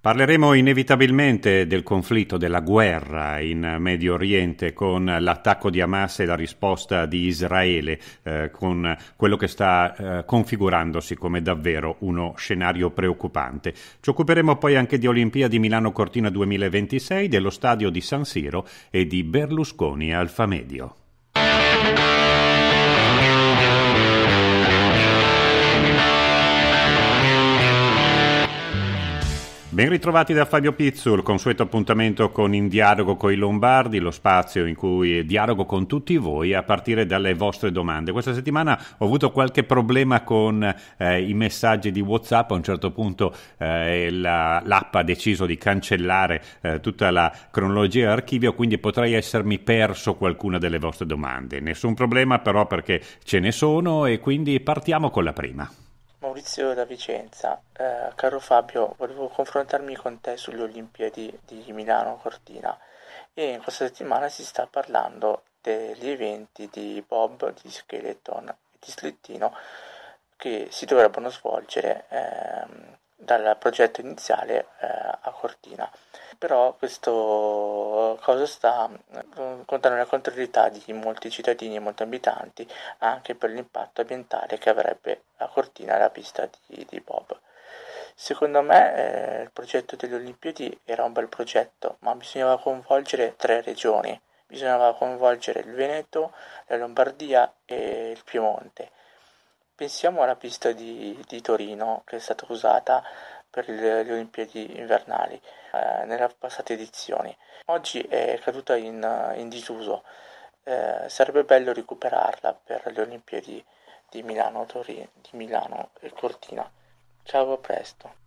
Parleremo inevitabilmente del conflitto, della guerra in Medio Oriente con l'attacco di Hamas e la risposta di Israele, eh, con quello che sta eh, configurandosi come davvero uno scenario preoccupante. Ci occuperemo poi anche di Olimpiadi Milano Cortina 2026, dello stadio di San Siro e di Berlusconi Alfa Medio. Ben ritrovati da Fabio Pizzul, consueto appuntamento con In Dialogo con i Lombardi, lo spazio in cui dialogo con tutti voi a partire dalle vostre domande. Questa settimana ho avuto qualche problema con eh, i messaggi di WhatsApp, a un certo punto eh, la, l'app ha deciso di cancellare eh, tutta la cronologia e archivio, quindi potrei essermi perso qualcuna delle vostre domande. Nessun problema però perché ce ne sono e quindi partiamo con la prima. Maurizio da Vicenza, eh, caro Fabio, volevo confrontarmi con te sulle Olimpiadi di Milano Cortina e in questa settimana si sta parlando degli eventi di Bob, di Skeleton e di Slittino che si dovrebbero svolgere ehm, dal progetto iniziale eh, a Cortina. Però questo cosa sta mm, contando la contrarietà di molti cittadini e molti abitanti anche per l'impatto ambientale che avrebbe a Cortina la pista di, di Bob. Secondo me eh, il progetto delle Olimpiadi era un bel progetto, ma bisognava coinvolgere tre regioni, bisognava coinvolgere il Veneto, la Lombardia e il Piemonte Pensiamo alla pista di, di Torino che è stata usata per le, le Olimpiadi invernali eh, nelle passate edizioni. Oggi è caduta in, in disuso, eh, sarebbe bello recuperarla per le Olimpiadi di Milano, Torino, di Milano e Cortina. Ciao, a presto.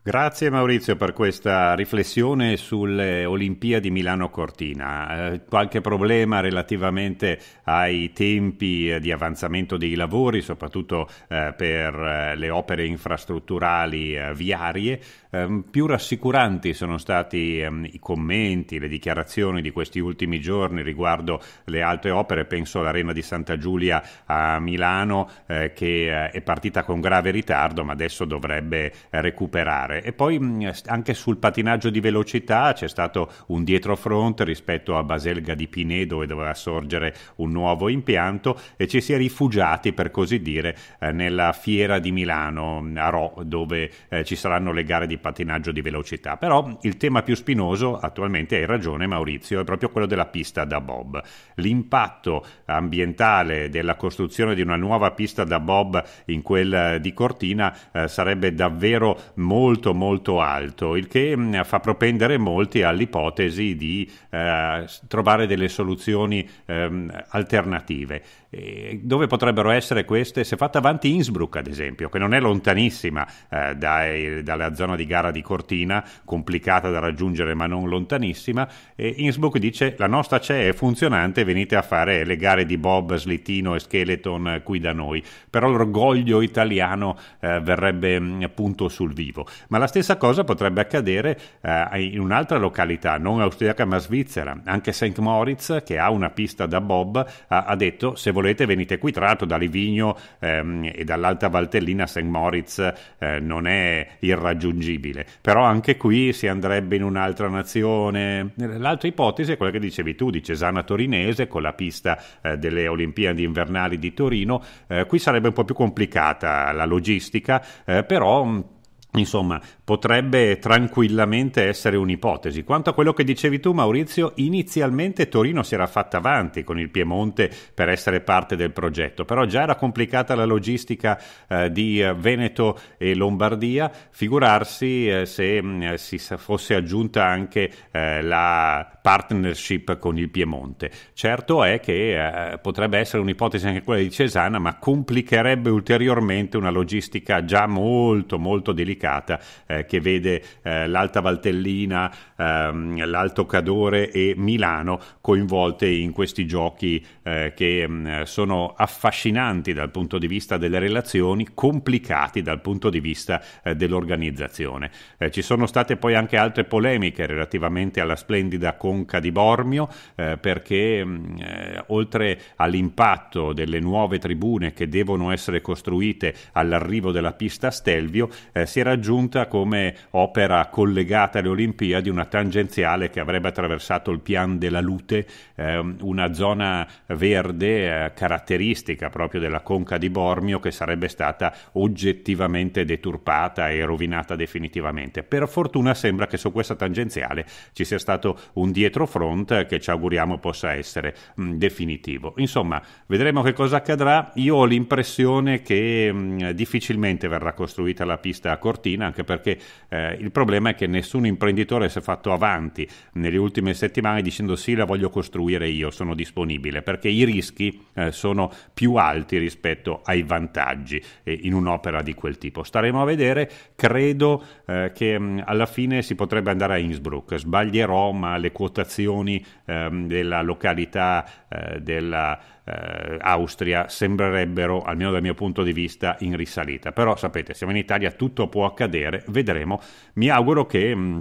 Grazie Maurizio per questa riflessione sulle Olimpiadi Milano-Cortina. Eh, qualche problema relativamente ai tempi eh, di avanzamento dei lavori, soprattutto eh, per le opere infrastrutturali viarie, Ehm, più rassicuranti sono stati ehm, i commenti, le dichiarazioni di questi ultimi giorni riguardo le altre opere, penso all'Arena di Santa Giulia a Milano eh, che eh, è partita con grave ritardo ma adesso dovrebbe recuperare. E poi mh, mm, anche sul patinaggio di velocità c'è stato un dietrofront rispetto a Baselga di Pinedo dove doveva sorgere un nuovo impianto e ci si è rifugiati per così dire eh, nella fiera di Milano a Rho dove eh, ci saranno le gare di di pattinaggio di velocità, però il tema più spinoso attualmente, hai ragione Maurizio, è proprio quello della pista da bob. L'impatto ambientale della costruzione di una nuova pista da bob in quel eh, di Cortina eh, sarebbe davvero molto molto alto, il che mh, mm, fa propendere molti all'ipotesi di eh, trovare delle soluzioni ehm, alternative dove potrebbero essere queste? Se fatta avanti Innsbruck, ad esempio, che non è lontanissima eh, dai, dalla zona di gara di Cortina, complicata da raggiungere ma non lontanissima, e Innsbruck dice la nostra c'è, è funzionante, venite a fare le gare di Bob, Slittino e Skeleton qui da noi. Però l'orgoglio italiano eh, verrebbe appunto mm, sul vivo. Ma la stessa cosa potrebbe accadere eh, in un'altra località, non austriaca ma svizzera. Anche St. Moritz, che ha una pista da Bob, ha, ha detto se volete venite qui, tra l'altro da Livigno ehm, e dall'Alta Valtellina St. Moritz eh, non è irraggiungibile, però anche qui si andrebbe in un'altra nazione. L'altra ipotesi è quella che dicevi tu di Cesana Torinese con la pista eh, delle Olimpiadi invernali di Torino, eh, qui sarebbe un po' più complicata la logistica, eh, però Insomma, potrebbe tranquillamente essere un'ipotesi. Quanto a quello che dicevi tu, Maurizio, inizialmente Torino si era fatta avanti con il Piemonte per essere parte del progetto, però già era complicata la logistica eh, di eh, Veneto e Lombardia, figurarsi eh, se mm, eh, si fosse aggiunta anche eh, la partnership con il Piemonte. Certo è che eh, potrebbe essere un'ipotesi anche quella di Cesana, ma complicherebbe ulteriormente una logistica già molto molto delicata diversificata eh, che vede eh, l'Alta Valtellina, ehm, l'Alto Cadore e Milano coinvolte in questi giochi eh, che mh, mm, sono affascinanti dal punto di vista delle relazioni, complicati dal punto di vista eh, dell'organizzazione. Eh, ci sono state poi anche altre polemiche relativamente alla splendida conca di Bormio eh, perché mh, mm, oltre all'impatto delle nuove tribune che devono essere costruite all'arrivo della pista Stelvio, si era raggiunta come opera collegata alle Olimpiadi una tangenziale che avrebbe attraversato il Pian della Lute, eh, una zona verde eh, caratteristica proprio della conca di Bormio che sarebbe stata oggettivamente deturpata e rovinata definitivamente. Per fortuna sembra che su questa tangenziale ci sia stato un dietrofront che ci auguriamo possa essere mh, definitivo. Insomma, vedremo che cosa accadrà. Io ho l'impressione che mh, difficilmente verrà costruita la pista a Cortina cortina, anche perché eh, il problema è che nessun imprenditore si è fatto avanti nelle ultime settimane dicendo sì, la voglio costruire io, sono disponibile, perché i rischi eh, sono più alti rispetto ai vantaggi eh, in un'opera di quel tipo. Staremo a vedere, credo eh, che mh, mm, alla fine si potrebbe andare a Innsbruck, sbaglierò, ma le quotazioni ehm, della località eh, dell'Austria eh, sembrerebbero, almeno dal mio punto di vista, in risalita. Però sapete, siamo in Italia, tutto può accadere, vedremo. Mi auguro che... Mm,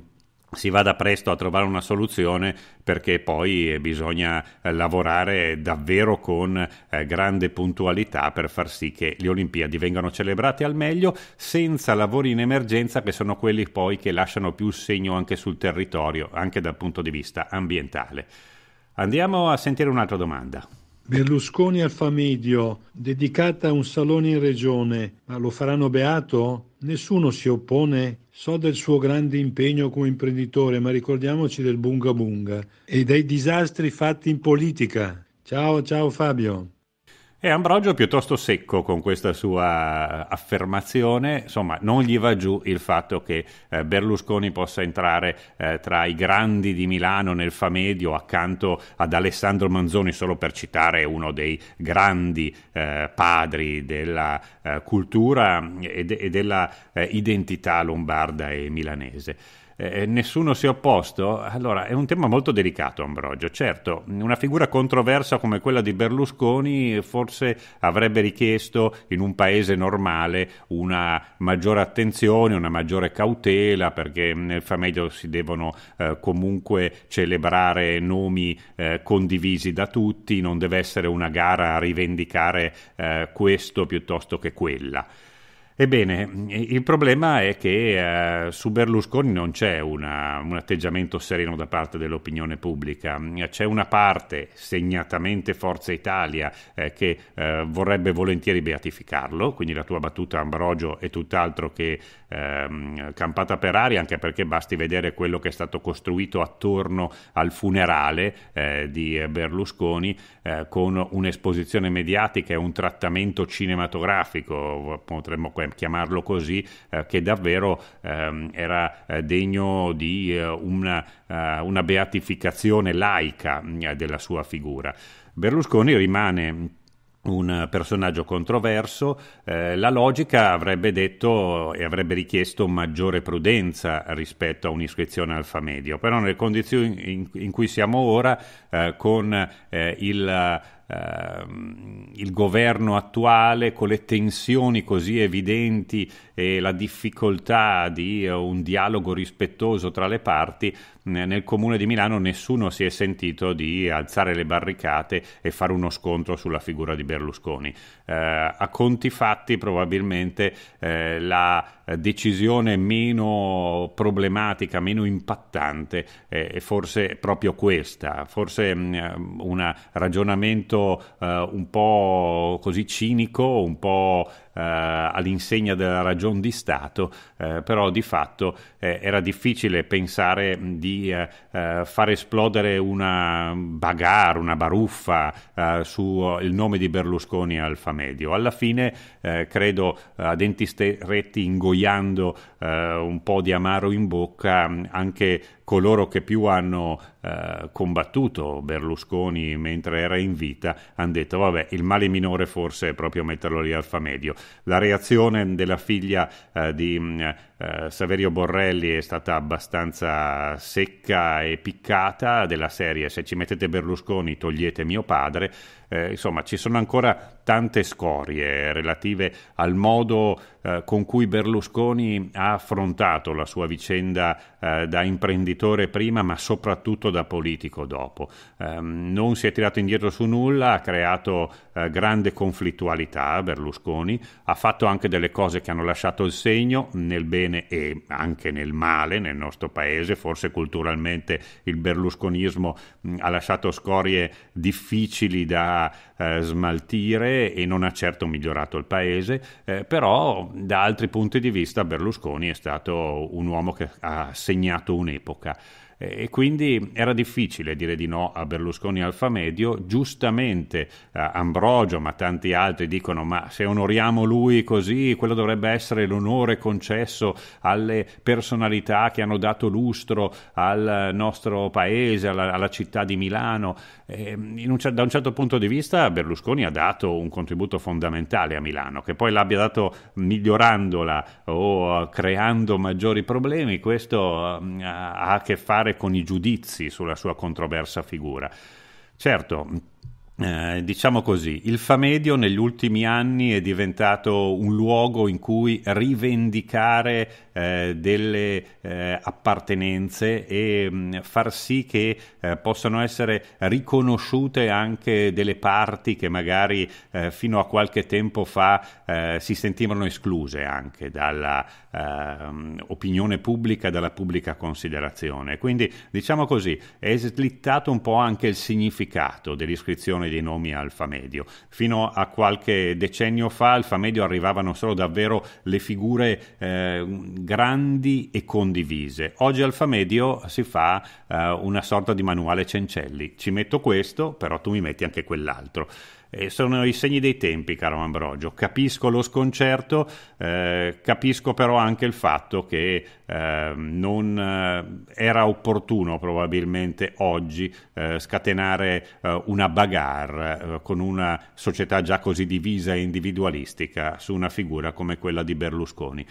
si vada presto a trovare una soluzione perché poi eh, bisogna eh, lavorare davvero con grande puntualità per far sì che le Olimpiadi vengano celebrate al meglio senza lavori in emergenza che sono quelli poi che lasciano più segno anche sul territorio, anche dal punto di vista ambientale. Andiamo a sentire un'altra domanda. Berlusconi al Medio, dedicata a un salone in regione, ma lo faranno beato? Nessuno si oppone? So del suo grande impegno come imprenditore, ma ricordiamoci del bunga bunga e dei disastri fatti in politica. Ciao, ciao Fabio. E Ambrogio piuttosto secco con questa sua affermazione, insomma non gli va giù il fatto che eh, Berlusconi possa entrare eh, tra i grandi di Milano nel Famedio accanto ad Alessandro Manzoni, solo per citare uno dei grandi eh, padri della eh, cultura e, de- e della eh, identità lombarda e milanese eh, nessuno si è opposto, allora è un tema molto delicato Ambrogio, certo, una figura controversa come quella di Berlusconi forse avrebbe richiesto in un paese normale una maggiore attenzione, una maggiore cautela, perché nel Famedio si devono eh, comunque celebrare nomi eh, condivisi da tutti, non deve essere una gara a rivendicare eh, questo piuttosto che quella. Ebbene, il problema è che eh, su Berlusconi non c'è una, un atteggiamento sereno da parte dell'opinione pubblica, c'è una parte, segnatamente Forza Italia, eh, che eh, vorrebbe volentieri beatificarlo, quindi la tua battuta Ambrogio è tutt'altro che ehm, campata per aria, anche perché basti vedere quello che è stato costruito attorno al funerale eh, di Berlusconi, eh, con un'esposizione mediatica e un trattamento cinematografico, potremmo chiamarlo così, eh, che davvero ehm, era eh, degno di eh, una, eh, una beatificazione laica mm, della sua figura. Berlusconi rimane un personaggio controverso, eh, la logica avrebbe detto e avrebbe richiesto maggiore prudenza rispetto a un'iscrizione alfa medio, però nelle condizioni in, in cui siamo ora eh, con eh, il ehm, il governo attuale con le tensioni così evidenti e la difficoltà di eh, un dialogo rispettoso tra le parti, nel comune di Milano nessuno si è sentito di alzare le barricate e fare uno scontro sulla figura di Berlusconi. Eh, a conti fatti probabilmente eh, la eh, decisione meno problematica, meno impattante eh, è forse proprio questa, forse mh, mm, eh, un ragionamento eh, un po' così cinico, un po' Eh, all'insegna della ragion di Stato, eh, però di fatto eh, era difficile pensare di far esplodere una bagarre, una baruffa sul nome di Berlusconi Alfa Medio. Alla fine, credo, a denti stretti, ingoiando un po' di amaro in bocca, mm, anche coloro che più hanno eh, combattuto Berlusconi mentre era in vita hanno detto vabbè il male minore forse è proprio metterlo lì alfa medio la reazione della figlia eh, di mm, eh, Saverio Borrelli è stata abbastanza secca e piccata della serie se ci mettete Berlusconi togliete mio padre eh, insomma ci sono ancora tante scorie relative al modo eh, con cui Berlusconi ha affrontato la sua vicenda eh, da imprenditore prima ma soprattutto da politico dopo ehm, non si è tirato indietro su nulla ha creato eh, grande conflittualità Berlusconi ha fatto anche delle cose che hanno lasciato il segno nel bene bene e anche nel male nel nostro paese, forse culturalmente il berlusconismo ha lasciato scorie difficili da eh, smaltire e non ha certo migliorato il paese, eh, però da altri punti di vista Berlusconi è stato un uomo che ha segnato un'epoca. Eh, e quindi era difficile dire di no a Berlusconi Alfa Medio, giustamente eh, Ambrogio ma tanti altri dicono ma se onoriamo lui così quello dovrebbe essere l'onore concesso alle personalità che hanno dato lustro al eh, nostro paese, alla, alla città di Milano Ehm, un, da un certo punto di vista Berlusconi ha dato un contributo fondamentale a Milano, che poi l'abbia dato migliorandola o eh, creando maggiori problemi, questo mm, ha a che fare con i giudizi sulla sua controversa figura. Certo, eh, diciamo così, il Famedio negli ultimi anni è diventato un luogo in cui rivendicare eh, delle eh, appartenenze e mh, mm, far sì che eh, possano essere riconosciute anche delle parti che magari eh, fino a qualche tempo fa si sentivano escluse anche dalla, eh, opinione pubblica e dalla pubblica considerazione. Quindi diciamo così, è slittato un po' anche il significato dell'iscrizione dei nomi alfa medio. Fino a qualche decennio fa alfa medio arrivavano solo davvero le figure eh, grandi e condivise. Oggi alfa medio si fa eh, una sorta di manuale cencelli. Ci metto questo, però tu mi metti anche quell'altro. Eh, sono i segni dei tempi, caro Ambrogio. Capisco lo sconcerto, eh, capisco però anche il fatto che ehm, eh, non era opportuno probabilmente oggi eh, scatenare eh, una bagarre eh, con una società già così divisa e individualistica su una figura come quella di Berlusconi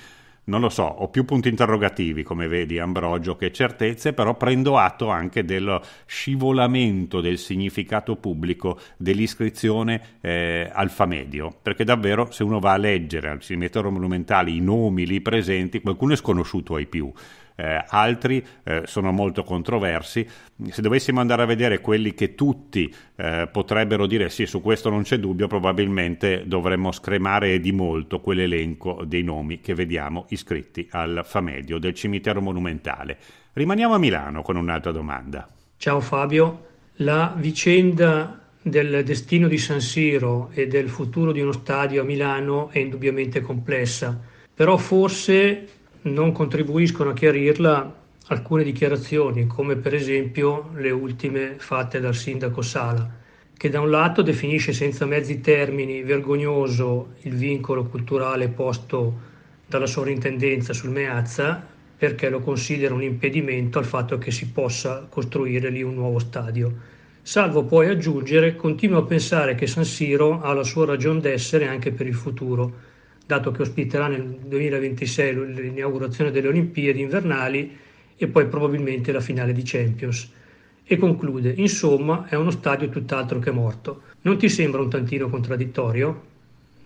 non lo so, ho più punti interrogativi come vedi Ambrogio che certezze, però prendo atto anche del scivolamento del significato pubblico dell'iscrizione eh, medio. perché davvero se uno va a leggere al cimitero monumentale i nomi lì presenti, qualcuno è sconosciuto ai più eh, altri eh, sono molto controversi. Se dovessimo andare a vedere quelli che tutti eh, potrebbero dire sì, su questo non c'è dubbio, probabilmente dovremmo scremare di molto quell'elenco dei nomi che vediamo iscritti al famedio del cimitero monumentale. Rimaniamo a Milano con un'altra domanda. Ciao Fabio, la vicenda del destino di San Siro e del futuro di uno stadio a Milano è indubbiamente complessa, però forse non contribuiscono a chiarirla alcune dichiarazioni, come per esempio le ultime fatte dal sindaco Sala, che da un lato definisce senza mezzi termini vergognoso il vincolo culturale posto dalla sovrintendenza sul Meazza perché lo considera un impedimento al fatto che si possa costruire lì un nuovo stadio. Salvo poi aggiungere, continua a pensare che San Siro ha la sua ragion d'essere anche per il futuro, dato che ospiterà nel 2026 l'inaugurazione delle Olimpiadi invernali e poi probabilmente la finale di Champions. E conclude, insomma, è uno stadio tutt'altro che morto. Non ti sembra un tantino contraddittorio?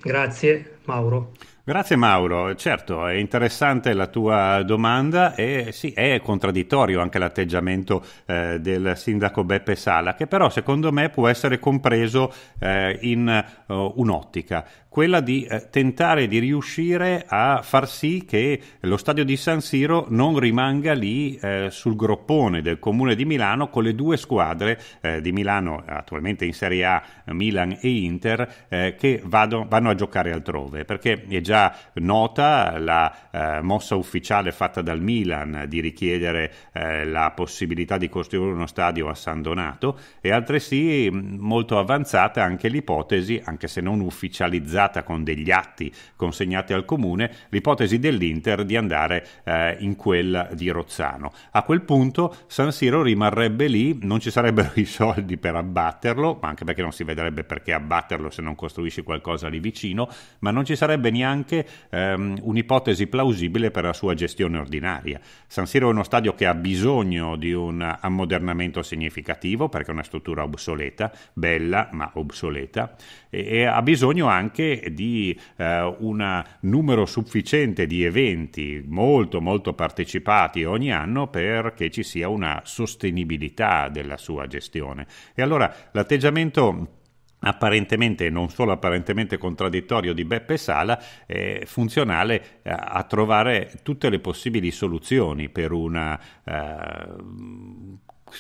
Grazie, Mauro. Grazie Mauro, certo è interessante la tua domanda e sì è contraddittorio anche l'atteggiamento eh, del sindaco Beppe Sala che però secondo me può essere compreso eh, in uh, un'ottica quella di eh, tentare di riuscire a far sì che lo stadio di San Siro non rimanga lì eh, sul groppone del comune di Milano con le due squadre eh, di Milano attualmente in Serie A Milan e Inter eh, che vado, vanno a giocare altrove perché è già nota la eh, mossa ufficiale fatta dal Milan di richiedere eh, la possibilità di costruire uno stadio a San Donato e altresì mm, molto avanzata anche l'ipotesi anche se non ufficializzata formalizzata con degli atti consegnati al comune l'ipotesi dell'Inter di andare eh, in quella di Rozzano. A quel punto San Siro rimarrebbe lì, non ci sarebbero i soldi per abbatterlo, ma anche perché non si vedrebbe perché abbatterlo se non costruisci qualcosa lì vicino, ma non ci sarebbe neanche ehm, un'ipotesi plausibile per la sua gestione ordinaria. San Siro è uno stadio che ha bisogno di un ammodernamento significativo perché è una struttura obsoleta, bella ma obsoleta, e, e ha bisogno anche di eh, un numero sufficiente di eventi molto molto partecipati ogni anno perché ci sia una sostenibilità della sua gestione. E allora l'atteggiamento apparentemente, non solo apparentemente contraddittorio di Beppe Sala, è funzionale eh, a trovare tutte le possibili soluzioni per una eh,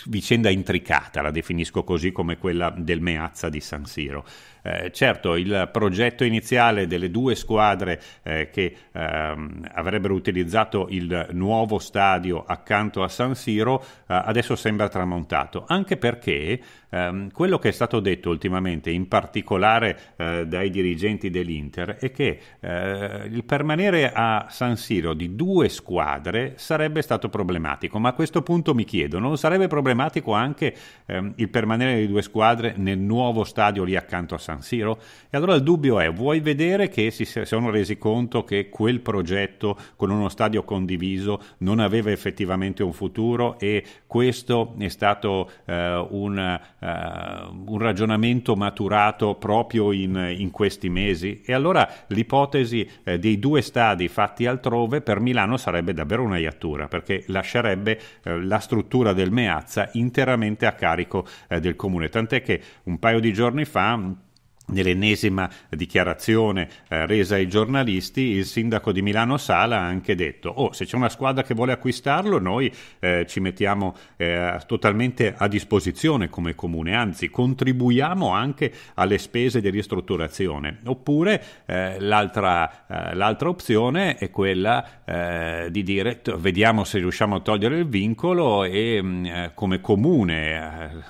vicenda intricata, la definisco così come quella del Meazza di San Siro. Eh, certo, il progetto iniziale delle due squadre eh, che ehm, avrebbero utilizzato il nuovo stadio accanto a San Siro eh, adesso sembra tramontato, anche perché ehm, quello che è stato detto ultimamente, in particolare eh, dai dirigenti dell'Inter, è che eh, il permanere a San Siro di due squadre sarebbe stato problematico, ma a questo punto mi chiedo, non sarebbe problematico anche ehm, il permanere di due squadre nel nuovo stadio lì accanto a San Siro? San Siro? E allora il dubbio è, vuoi vedere che si sono resi conto che quel progetto con uno stadio condiviso non aveva effettivamente un futuro e questo è stato eh, un, uh, un, ragionamento maturato proprio in, in, questi mesi? E allora l'ipotesi eh, dei due stadi fatti altrove per Milano sarebbe davvero una iattura, perché lascerebbe eh, la struttura del Meazza interamente a carico eh, del comune, tant'è che un paio di giorni fa Nell'ennesima dichiarazione eh, resa ai giornalisti, il sindaco di Milano Sala ha anche detto: Oh, se c'è una squadra che vuole acquistarlo, noi eh, ci mettiamo eh, totalmente a disposizione come comune, anzi, contribuiamo anche alle spese di ristrutturazione. Oppure eh, l'altra, eh, l'altra, opzione è quella eh, di dire: Vediamo se riusciamo a togliere il vincolo e mh, mm, come comune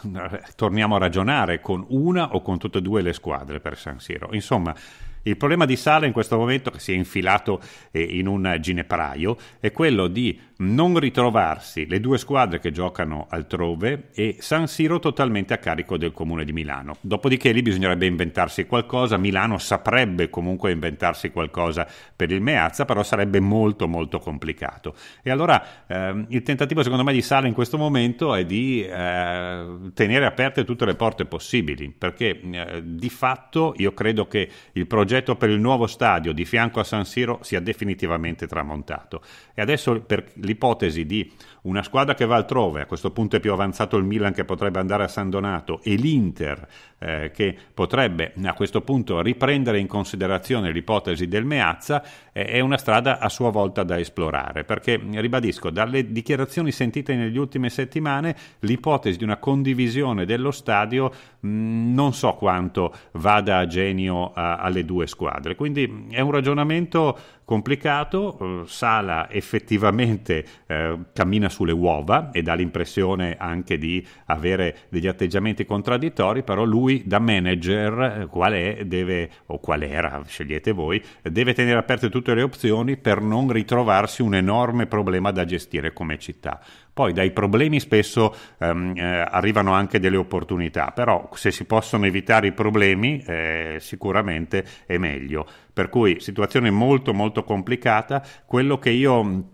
torniamo a ragionare con una o con tutte e due le squadre padre per San Siro. Insomma, il problema di Sala in questo momento, che si è infilato eh, in un ginepraio, è quello di non ritrovarsi le due squadre che giocano altrove e San Siro totalmente a carico del comune di Milano. Dopodiché lì bisognerebbe inventarsi qualcosa, Milano saprebbe comunque inventarsi qualcosa per il Meazza, però sarebbe molto molto complicato. E allora ehm, il tentativo secondo me di Sala in questo momento è di eh, tenere aperte tutte le porte possibili, perché eh, di fatto io credo che il progetto progetto per il nuovo stadio di fianco a San Siro sia definitivamente tramontato. E adesso per l'ipotesi di una squadra che va altrove, a questo punto è più avanzato il Milan che potrebbe andare a San Donato e l'Inter eh, che potrebbe a questo punto riprendere in considerazione l'ipotesi del Meazza, eh, è una strada a sua volta da esplorare, perché ribadisco, dalle dichiarazioni sentite negli ultime settimane, l'ipotesi di una condivisione dello stadio mh, mm, non so quanto vada a genio a, alle due squadre, quindi è un ragionamento complicato, eh, Sala effettivamente eh, cammina sulle uova e dà l'impressione anche di avere degli atteggiamenti contraddittori, però lui da manager qual è, deve, o qual era, scegliete voi, deve tenere aperte tutte le opzioni per non ritrovarsi un enorme problema da gestire come città. Poi dai problemi spesso ehm, eh, arrivano anche delle opportunità, però se si possono evitare i problemi eh, sicuramente è meglio. Per cui situazione molto molto complicata, quello che io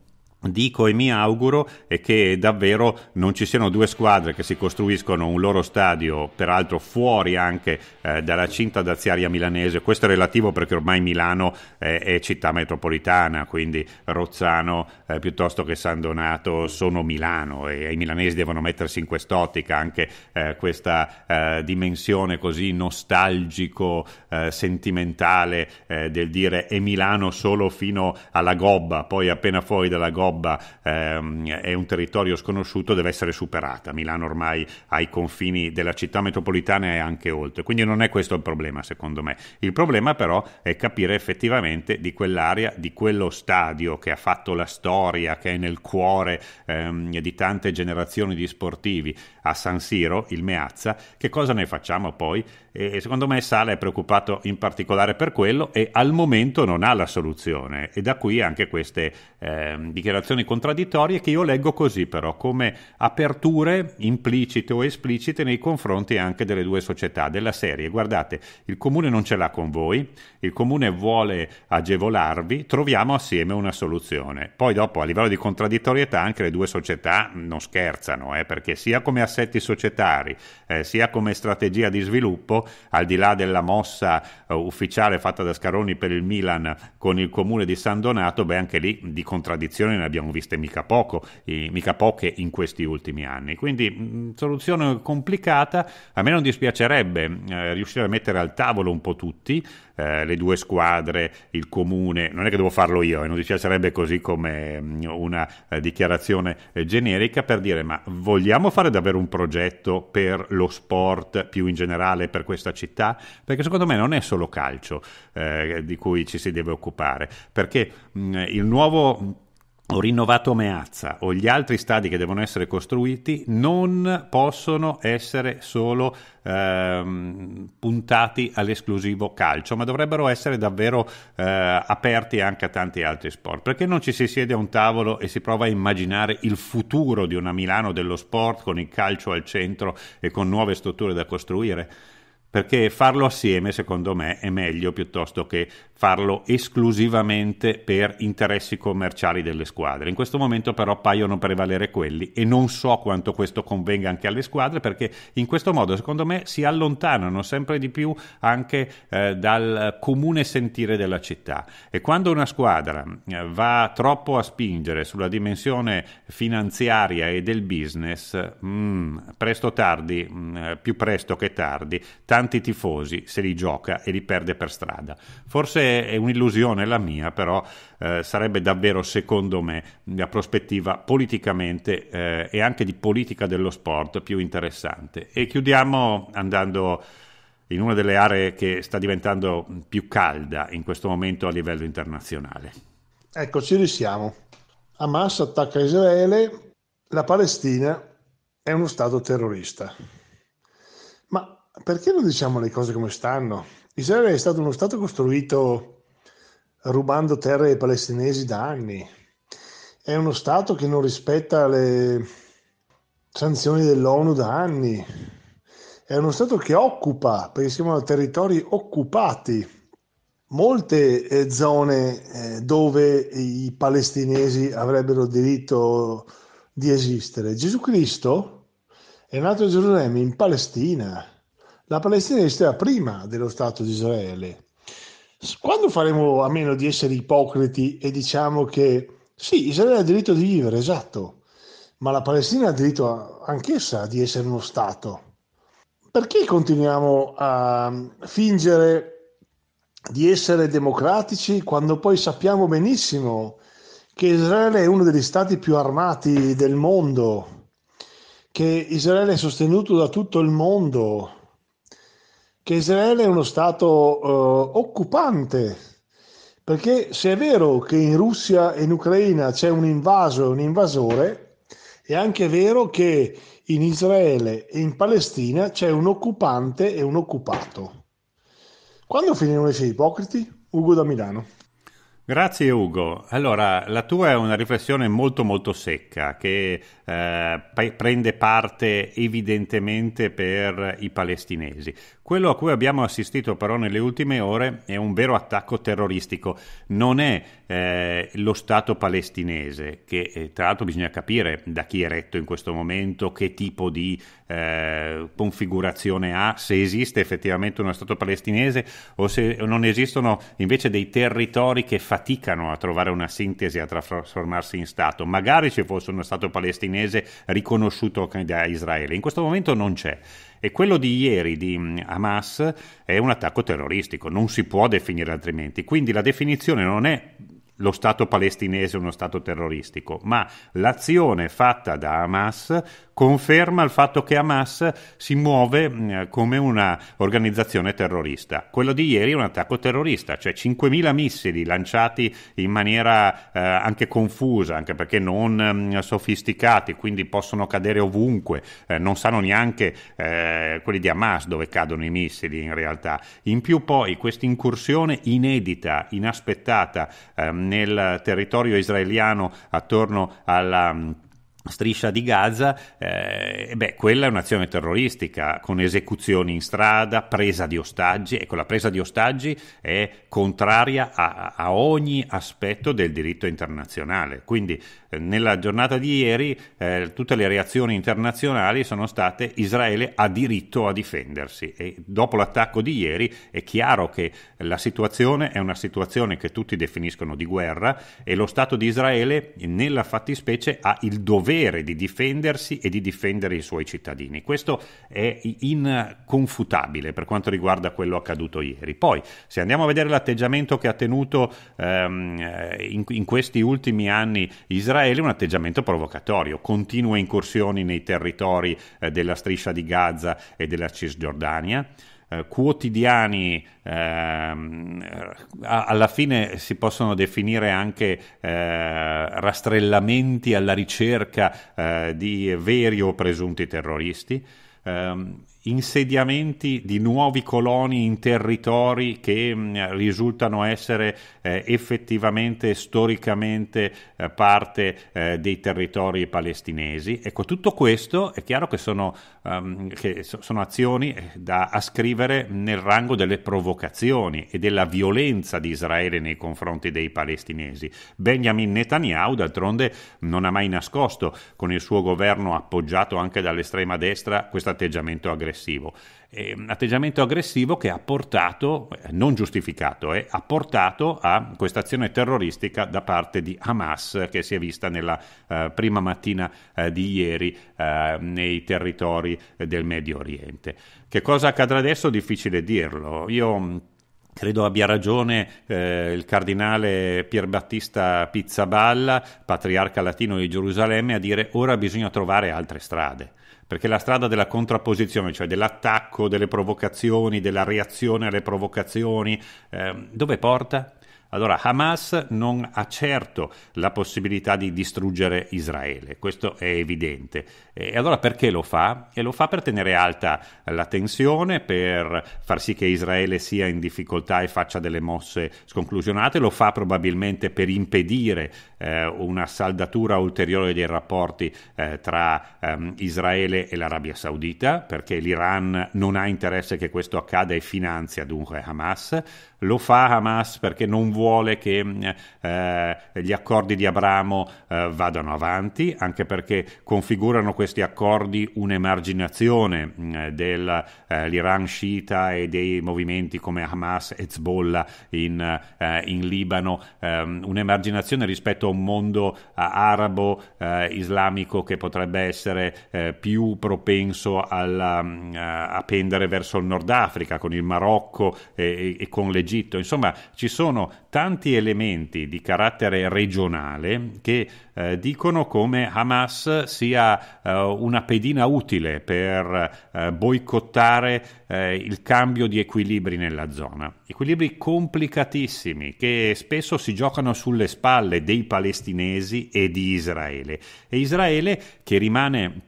dico e mi auguro è che davvero non ci siano due squadre che si costruiscono un loro stadio, peraltro fuori anche eh, dalla cinta daziaria milanese. Questo è relativo perché ormai Milano eh, è città metropolitana, quindi Rozzano eh, piuttosto che San Donato sono Milano e i milanesi devono mettersi in quest'ottica anche eh, questa eh, dimensione così nostalgico eh, sentimentale del dire è Milano solo fino alla gobba, poi appena fuori dalla gobba Mobba ehm, è un territorio sconosciuto deve essere superata. Milano ormai ha i confini della città metropolitana e anche oltre. Quindi non è questo il problema, secondo me. Il problema però è capire effettivamente di quell'area, di quello stadio che ha fatto la storia, che è nel cuore ehm, di tante generazioni di sportivi a San Siro, il Meazza, che cosa ne facciamo poi? E secondo me Sala è preoccupato in particolare per quello e al momento non ha la soluzione. E da qui anche queste eh, dichiarazioni dichiarazioni contraddittorie che io leggo così però, come aperture implicite o esplicite nei confronti anche delle due società della serie. Guardate, il comune non ce l'ha con voi, il comune vuole agevolarvi, troviamo assieme una soluzione. Poi dopo a livello di contraddittorietà anche le due società non scherzano, eh, perché sia come assetti societari, eh, sia come strategia di sviluppo, al di là della mossa eh, ufficiale fatta da Scaroni per il Milan con il comune di San Donato, beh anche lì di contraddizione abbiamo viste mica, poco, eh, mica poche in questi ultimi anni. Quindi mh, mm, soluzione complicata, a me non dispiacerebbe eh, riuscire a mettere al tavolo un po' tutti, eh, le due squadre, il comune, non è che devo farlo io, e eh, non dispiacerebbe così come mh, mm, una eh, dichiarazione eh, generica per dire ma vogliamo fare davvero un progetto per lo sport più in generale per questa città? Perché secondo me non è solo calcio di cui ci si deve occupare, perché mh, mm, il nuovo o rinnovato Meazza o gli altri stadi che devono essere costruiti non possono essere solo ehm, puntati all'esclusivo calcio, ma dovrebbero essere davvero eh, aperti anche a tanti altri sport. Perché non ci si siede a un tavolo e si prova a immaginare il futuro di una Milano dello sport con il calcio al centro e con nuove strutture da costruire? perché farlo assieme secondo me è meglio piuttosto che farlo esclusivamente per interessi commerciali delle squadre. In questo momento però paiono prevalere quelli e non so quanto questo convenga anche alle squadre perché in questo modo secondo me si allontanano sempre di più anche eh, dal comune sentire della città e quando una squadra eh, va troppo a spingere sulla dimensione finanziaria e del business, mh, mm, presto o tardi, mh, mm, più presto che tardi, tardi tanti tifosi se li gioca e li perde per strada. Forse è un'illusione la mia, però eh, sarebbe davvero, secondo me, la prospettiva politicamente eh, e anche di politica dello sport più interessante. E chiudiamo andando in una delle aree che sta diventando più calda in questo momento a livello internazionale. Ecco, ci risiamo. Hamas attacca Israele, la Palestina è uno Stato terrorista. Ma perché non diciamo le cose come stanno? Israele è stato uno Stato costruito rubando terre ai palestinesi da anni. È uno Stato che non rispetta le sanzioni dell'ONU da anni. È uno Stato che occupa, perché siamo territori occupati, molte eh, zone eh, dove i palestinesi avrebbero diritto di esistere. Gesù Cristo è nato a Gerusalemme, in Palestina la Palestina esisteva prima dello Stato di Israele. Quando faremo a meno di essere ipocriti e diciamo che sì, Israele ha diritto di vivere, esatto, ma la Palestina ha diritto anch'essa di essere uno Stato. Perché continuiamo a fingere di essere democratici quando poi sappiamo benissimo che Israele è uno degli stati più armati del mondo, che Israele è sostenuto da tutto il mondo, che Israele è uno Stato uh, occupante, perché se è vero che in Russia e in Ucraina c'è un invaso e un invasore, è anche vero che in Israele e in Palestina c'è un occupante e un occupato. Quando finiranno i ipocriti? Ugo da Milano. Grazie Ugo. Allora, la tua è una riflessione molto molto secca che eh, prende parte evidentemente per i palestinesi. Quello a cui abbiamo assistito però nelle ultime ore è un vero attacco terroristico, non è eh, lo Stato palestinese, che eh, tra l'altro bisogna capire da chi è retto in questo momento, che tipo di eh, configurazione ha, se esiste effettivamente uno Stato palestinese o se non esistono invece dei territori che faticano a trovare una sintesi, a trasformarsi in Stato. Magari ci fosse uno Stato palestinese riconosciuto da Israele, in questo momento non c'è. E quello di ieri di mm, Hamas è un attacco terroristico, non si può definire altrimenti. Quindi la definizione non è lo Stato palestinese uno Stato terroristico, ma l'azione fatta da Hamas conferma il fatto che Hamas si muove mm, come un'organizzazione terrorista. Quello di ieri è un attacco terrorista, cioè 5.000 missili lanciati in maniera eh, anche confusa, anche perché non eh, sofisticati, quindi possono cadere ovunque, eh, non sanno neanche eh, quelli di Hamas dove cadono i missili in realtà. In più poi questa incursione inedita, inaspettata ehm, nel territorio israeliano attorno alla mm, striscia di Gaza, eh, beh, quella è un'azione terroristica con esecuzioni in strada, presa di ostaggi, ecco la presa di ostaggi è contraria a, a ogni aspetto del diritto internazionale, quindi eh, nella giornata di ieri eh, tutte le reazioni internazionali sono state Israele ha diritto a difendersi e dopo l'attacco di ieri è chiaro che la situazione è una situazione che tutti definiscono di guerra e lo Stato di Israele nella fattispecie ha il dovere dovere di difendersi e di difendere i suoi cittadini. Questo è inconfutabile per quanto riguarda quello accaduto ieri. Poi, se andiamo a vedere l'atteggiamento che ha tenuto ehm, eh, in, in, questi ultimi anni Israele, un atteggiamento provocatorio, continue incursioni nei territori eh, della striscia di Gaza e della Cisgiordania. Eh, quotidiani ehm, alla fine si possono definire anche eh, rastrellamenti alla ricerca eh, di veri o presunti terroristi. Um, insediamenti di nuovi coloni in territori che mh, mm, risultano essere eh, effettivamente storicamente eh, parte eh, dei territori palestinesi. Ecco, tutto questo è chiaro che sono, um, che so, sono azioni eh, da ascrivere nel rango delle provocazioni e della violenza di Israele nei confronti dei palestinesi. Benjamin Netanyahu, d'altronde, non ha mai nascosto con il suo governo appoggiato anche dall'estrema destra questo atteggiamento aggressivo aggressivo. Eh, un atteggiamento aggressivo che ha portato, eh, non giustificato, eh, ha portato a questa azione terroristica da parte di Hamas che si è vista nella eh, prima mattina eh, di ieri eh, nei territori del Medio Oriente. Che cosa accadrà adesso? Difficile dirlo. Io mm, Credo abbia ragione eh, il cardinale Pierbattista Pizzaballa, patriarca latino di Gerusalemme, a dire ora bisogna trovare altre strade perché la strada della contrapposizione, cioè dell'attacco, delle provocazioni, della reazione alle provocazioni, eh, dove porta? Allora Hamas non ha certo la possibilità di distruggere Israele, questo è evidente. E allora perché lo fa? E lo fa per tenere alta la tensione, per far sì che Israele sia in difficoltà e faccia delle mosse sconclusionate, lo fa probabilmente per impedire eh, una saldatura ulteriore dei rapporti eh, tra ehm, Israele e l'Arabia Saudita, perché l'Iran non ha interesse che questo accada e finanzia dunque Hamas lo fa Hamas perché non vuole che mm, eh, gli accordi di Abramo eh, vadano avanti, anche perché configurano questi accordi un'emarginazione mm, eh, dell'Iran sciita e dei movimenti come Hamas e Hezbollah in, eh, in Libano, ehm, un'emarginazione rispetto a un mondo eh, arabo eh, islamico che potrebbe essere più propenso alla, mm, a pendere verso il Nord Africa, con il Marocco e, e con l'Egitto dell'Egitto. Insomma, ci sono tanti elementi di carattere regionale che eh, dicono come Hamas sia eh, una pedina utile per eh, boicottare eh, il cambio di equilibri nella zona. Equilibri complicatissimi che spesso si giocano sulle spalle dei palestinesi e di Israele. E Israele, che rimane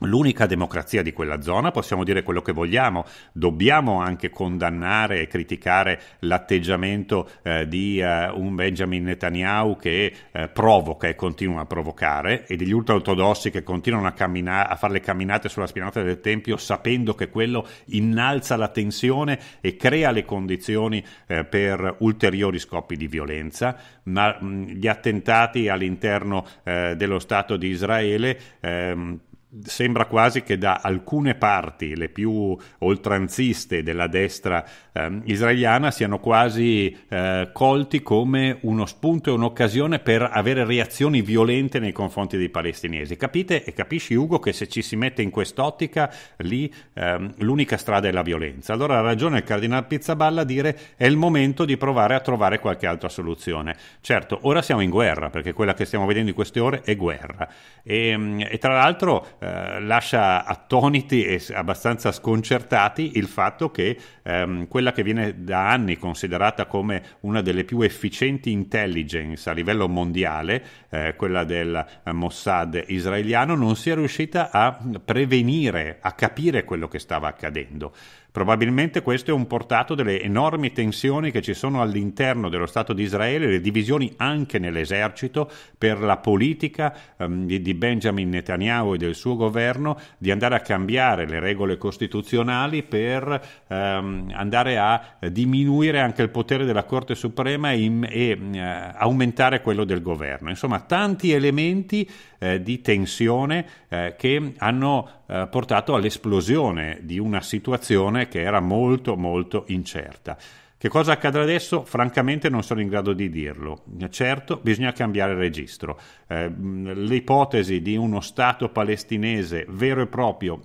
l'unica democrazia di quella zona, possiamo dire quello che vogliamo, dobbiamo anche condannare e criticare l'atteggiamento eh, di eh, un Benjamin Netanyahu che eh, provoca e continua a provocare e degli ultraortodossi che continuano a, cammina- a fare le camminate sulla spinata del Tempio sapendo che quello innalza la tensione e crea le condizioni eh, per ulteriori scoppi di violenza, ma mh, gli attentati all'interno eh, dello Stato di Israele ehm, sembra quasi che da alcune parti, le più oltranziste della destra eh, israeliana, siano quasi eh, colti come uno spunto e un'occasione per avere reazioni violente nei confronti dei palestinesi. Capite e capisci Ugo che se ci si mette in quest'ottica lì eh, l'unica strada è la violenza. Allora ha ragione il cardinal Pizzaballa a dire è il momento di provare a trovare qualche altra soluzione. Certo, ora siamo in guerra perché quella che stiamo vedendo in queste ore è guerra e, ehm, e tra l'altro eh, lascia attoniti e abbastanza sconcertati il fatto che ehm, quella che viene da anni considerata come una delle più efficienti intelligence a livello mondiale, eh, quella del Mossad israeliano, non sia riuscita a prevenire, a capire quello che stava accadendo. Probabilmente questo è un portato delle enormi tensioni che ci sono all'interno dello Stato di Israele, le divisioni anche nell'esercito per la politica um, di, di Benjamin Netanyahu e del suo governo di andare a cambiare le regole costituzionali per um, andare a diminuire anche il potere della Corte Suprema e, e uh, aumentare quello del governo. Insomma, tanti elementi uh, di tensione uh, che hanno portato all'esplosione di una situazione situazione che era molto molto incerta. Che cosa accadrà adesso? Francamente non sono in grado di dirlo. Certo, bisogna cambiare registro. Eh, l'ipotesi di uno Stato palestinese vero e proprio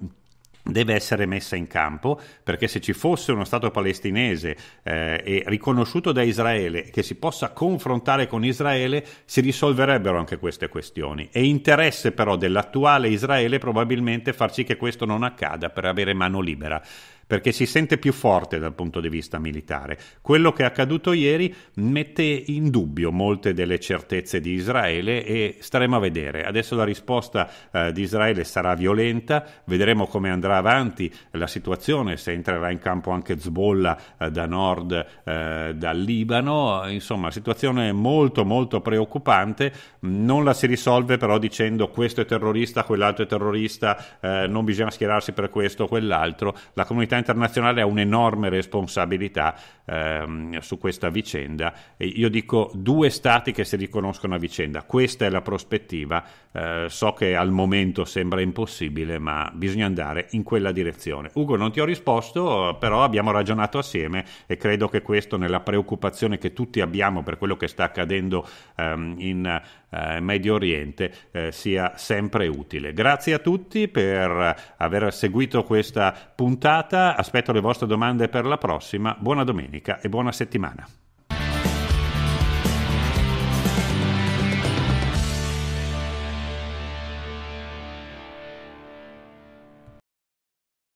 deve essere messa in campo perché se ci fosse uno Stato palestinese eh, e riconosciuto da Israele che si possa confrontare con Israele si risolverebbero anche queste questioni. È interesse però dell'attuale Israele probabilmente far sì che questo non accada per avere mano libera perché si sente più forte dal punto di vista militare. Quello che è accaduto ieri mette in dubbio molte delle certezze di Israele e staremo a vedere. Adesso la risposta eh, di Israele sarà violenta, vedremo come andrà avanti la situazione, se entrerà in campo anche Zbolla eh, da nord eh, dal Libano, insomma situazione molto molto preoccupante, non la si risolve però dicendo questo è terrorista, quell'altro è terrorista, eh, non bisogna schierarsi per questo o quell'altro, la comunità internazionale ha un'enorme responsabilità ehm, su questa vicenda. E io dico due stati che si riconoscono a vicenda, questa è la prospettiva, eh, so che al momento sembra impossibile, ma bisogna andare in quella direzione. Ugo, non ti ho risposto, però abbiamo ragionato assieme e credo che questo nella preoccupazione che tutti abbiamo per quello che sta accadendo ehm, in eh, Medio Oriente eh, sia sempre utile. Grazie a tutti per aver seguito questa puntata, aspetto le vostre domande per la prossima, buona domenica e buona settimana.